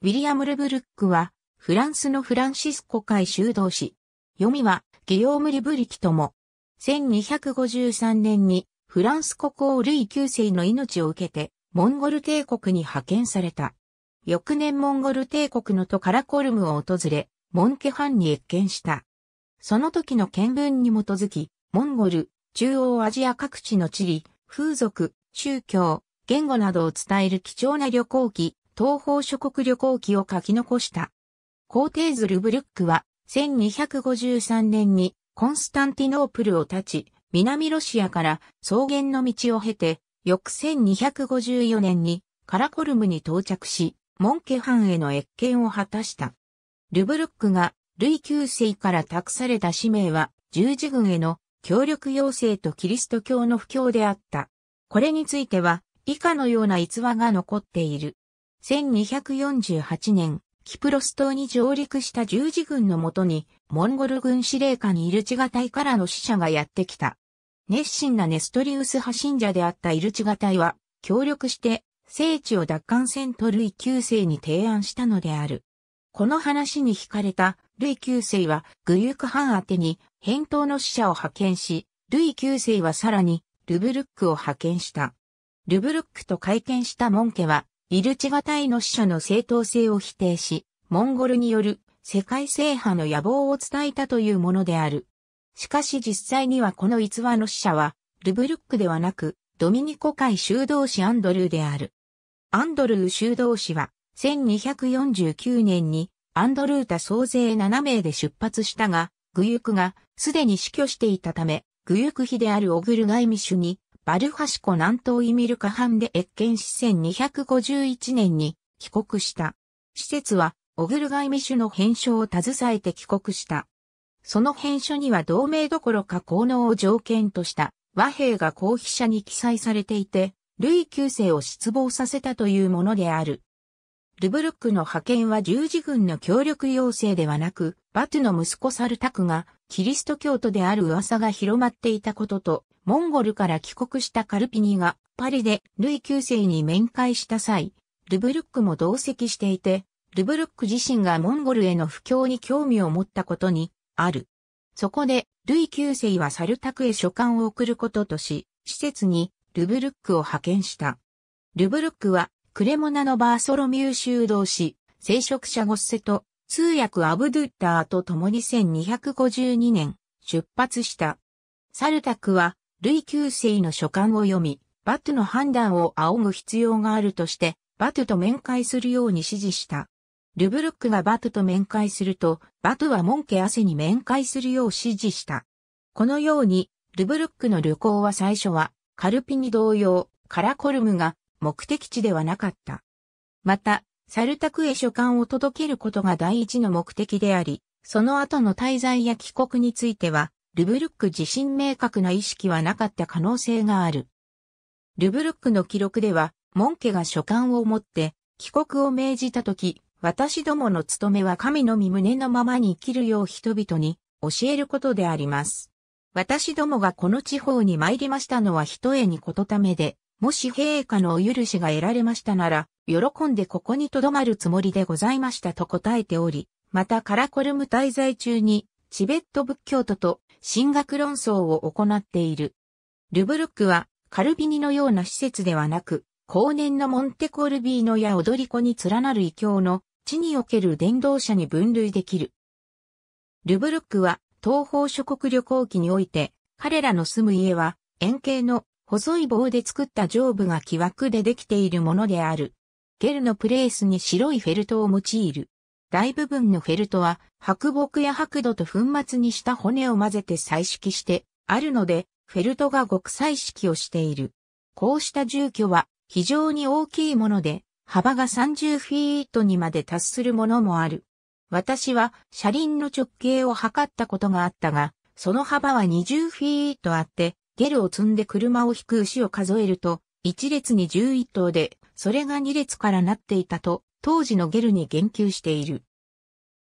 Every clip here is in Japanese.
ウィリアム・ルブルックは、フランスのフランシスコ会修道士。読みは、ギヨーム・リブリキとも。1253年に、フランス国王ルイ9世の命を受けて、モンゴル帝国に派遣された。翌年モンゴル帝国の都カラコルムを訪れ、モンケハンに越見した。その時の見聞に基づき、モンゴル、中央アジア各地の地理、風俗、宗教、言語などを伝える貴重な旅行記、東方諸国旅行記を書き残した。皇帝ズルブルックは、1253年にコンスタンティノープルを立ち、南ロシアから草原の道を経て、翌1254年にカラコルムに到着し、モンケ藩への越見を果たした。ルブルックがルイ9世から託された使命は十字軍への協力要請とキリスト教の布教であった。これについては以下のような逸話が残っている。1248年、キプロス島に上陸した十字軍のもとに、モンゴル軍司令下にイルチガ隊からの死者がやってきた。熱心なネストリウス派信者であったイルチガ隊は、協力して、聖地を奪還戦とルイ九世に提案したのである。この話に惹かれた、ルイ九世は、グユク藩宛てに、返答の使者を派遣し、ルイ九世はさらに、ルブルックを派遣した。ルブルックと会見したモン家は、イルチガタイの使者の正当性を否定し、モンゴルによる世界制覇の野望を伝えたというものである。しかし実際にはこの逸話の使者は、ルブルックではなく、ドミニコ会修道士アンドルーである。アンドルー修道士は、1249年にアンドルータ総勢7名で出発したが、グユクがすでに死去していたため、グユク妃であるオグルガイミシュにバルハシコ南東イミルカハンで越見市1251年に帰国した。施設は、オグルガイミュの編書を携えて帰国した。その編書には同盟どころか効能を条件とした和平が公費者に記載されていて、ルイ9世を失望させたというものである。ルブルックの派遣は十字軍の協力要請ではなく、バトゥの息子サルタクがキリスト教徒である噂が広まっていたことと、モンゴルから帰国したカルピニがパリでルイ9世に面会した際、ルブルックも同席していて、ルブルック自身がモンゴルへの不況に興味を持ったことにある。そこで、ルイ9世はサルタクへ書簡を送ることとし、施設にルブルックを派遣した。ルブルックはクレモナのバーソロミュー修道士、聖職者ゴッセと通訳アブドゥッターと共に1252年出発した。サルタクは類旧世の書簡を読み、バトゥの判断を仰ぐ必要があるとして、バトゥと面会するように指示した。ルブルックがバトゥと面会すると、バトゥはモンケアセに面会するよう指示した。このように、ルブルックの旅行は最初は、カルピニ同様、カラコルムが目的地ではなかった。また、サルタクへ書簡を届けることが第一の目的であり、その後の滞在や帰国については、ルブルック自身明確な意識はなかった可能性がある。ルブルックの記録では、モン家が書簡を持って帰国を命じたとき、私どもの務めは神の身胸のままに生きるよう人々に教えることであります。私どもがこの地方に参りましたのは一重にことためで、もし陛下のお許しが得られましたなら、喜んでここに留まるつもりでございましたと答えており、またカラコルム滞在中に、チベット仏教徒と神学論争を行っている。ルブルックはカルビニのような施設ではなく、後年のモンテコルビーノや踊り子に連なる異教の地における伝道者に分類できる。ルブルックは東方諸国旅行記において、彼らの住む家は円形の細い棒で作った上部が木枠でできているものである。ゲルのプレースに白いフェルトを用いる。大部分のフェルトは白木や白土と粉末にした骨を混ぜて彩色してあるので、フェルトが極彩色をしている。こうした住居は非常に大きいもので、幅が30フィートにまで達するものもある。私は車輪の直径を測ったことがあったが、その幅は20フィートあって、ゲルを積んで車を引く牛を数えると、1列に11頭で、それが2列からなっていたと当時のゲルに言及している。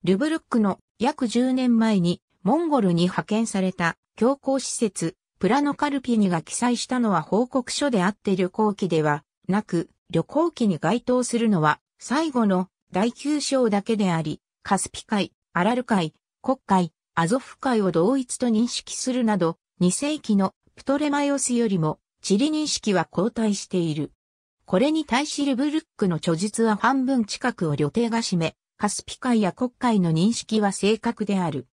ルブルックの約10年前にモンゴルに派遣された教皇施設プラノカルピニが記載したのは報告書であって旅行記ではなく旅行記に該当するのは最後の第九章だけでありカスピ海、アラル海、国海、アゾフ海を同一と認識するなど2世紀のプトレマイオスよりも地理認識は後退している。これに対しルブルックの著述は半分近くを旅程が占め、カスピ海や国海の認識は正確である。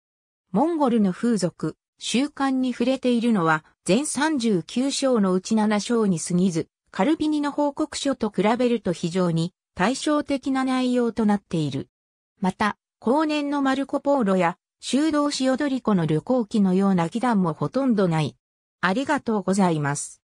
モンゴルの風俗、習慣に触れているのは、全39章のうち7章に過ぎず、カルビニの報告書と比べると非常に対照的な内容となっている。また、後年のマルコ・ポーロや、修道士オドリコの旅行記のような議談もほとんどない。ありがとうございます。